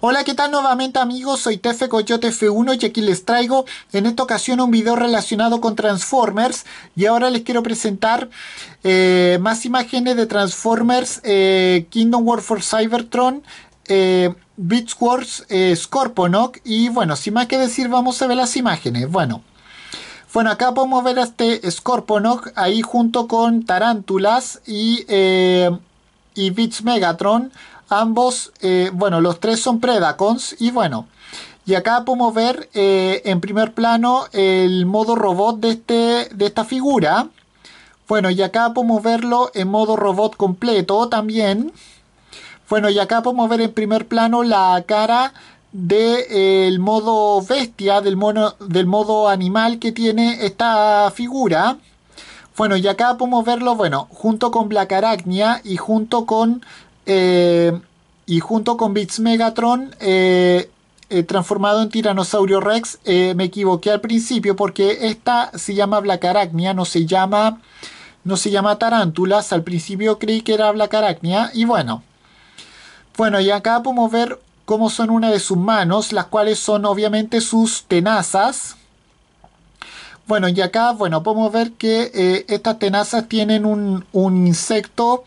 Hola, ¿qué tal nuevamente amigos? Soy Tefe F1 y aquí les traigo en esta ocasión un video relacionado con Transformers y ahora les quiero presentar eh, más imágenes de Transformers eh, Kingdom War for Cybertron eh, Wars eh, Scorponok y bueno, sin más que decir vamos a ver las imágenes, bueno bueno, acá podemos ver este Scorponok ahí junto con Tarántulas y, y Beats Megatron Ambos, eh, bueno, los tres son Predacons y bueno, y acá podemos ver eh, en primer plano el modo robot de, este, de esta figura. Bueno, y acá podemos verlo en modo robot completo también. Bueno, y acá podemos ver en primer plano la cara del de, eh, modo bestia, del, mono, del modo animal que tiene esta figura. Bueno, y acá podemos verlo, bueno, junto con Black Arachnia y junto con eh, y junto con Bits Megatron, eh, eh, transformado en Tiranosaurio Rex, me equivoqué al principio porque esta se llama Blacaracnia, no se llama, no se llama Tarántulas. Al principio creí que era Blacaracnia y bueno. Bueno, y acá podemos ver cómo son una de sus manos, las cuales son obviamente sus tenazas. Bueno, y acá, bueno, podemos ver que estas tenazas tienen un, un insecto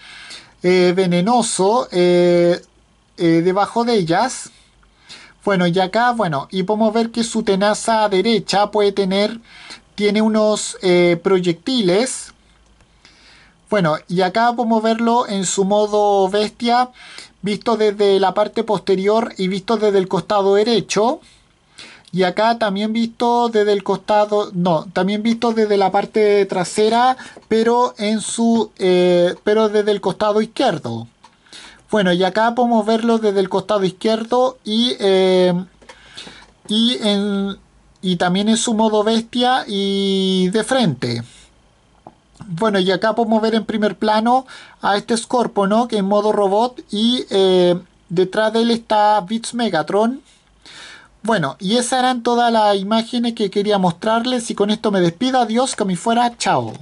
eh, venenoso eh, eh, debajo de ellas. Bueno, y acá, bueno, y podemos ver que su tenaza derecha puede tener, tiene unos proyectiles. Bueno, y acá podemos verlo en su modo bestia, visto desde la parte posterior y visto desde el costado derecho y acá también visto desde el costado, no, también visto desde la parte trasera, pero en su, eh, pero desde el costado izquierdo. Bueno, y acá podemos verlo desde el costado izquierdo y, eh, y, en, y también en su modo bestia y de frente. Bueno, y acá podemos ver en primer plano a este Scorpo, ¿no? que en modo robot y eh, detrás de él está Bits Megatron. Bueno, y esas eran todas las imágenes que quería mostrarles y con esto me despido. Adiós, que me fuera. Chao.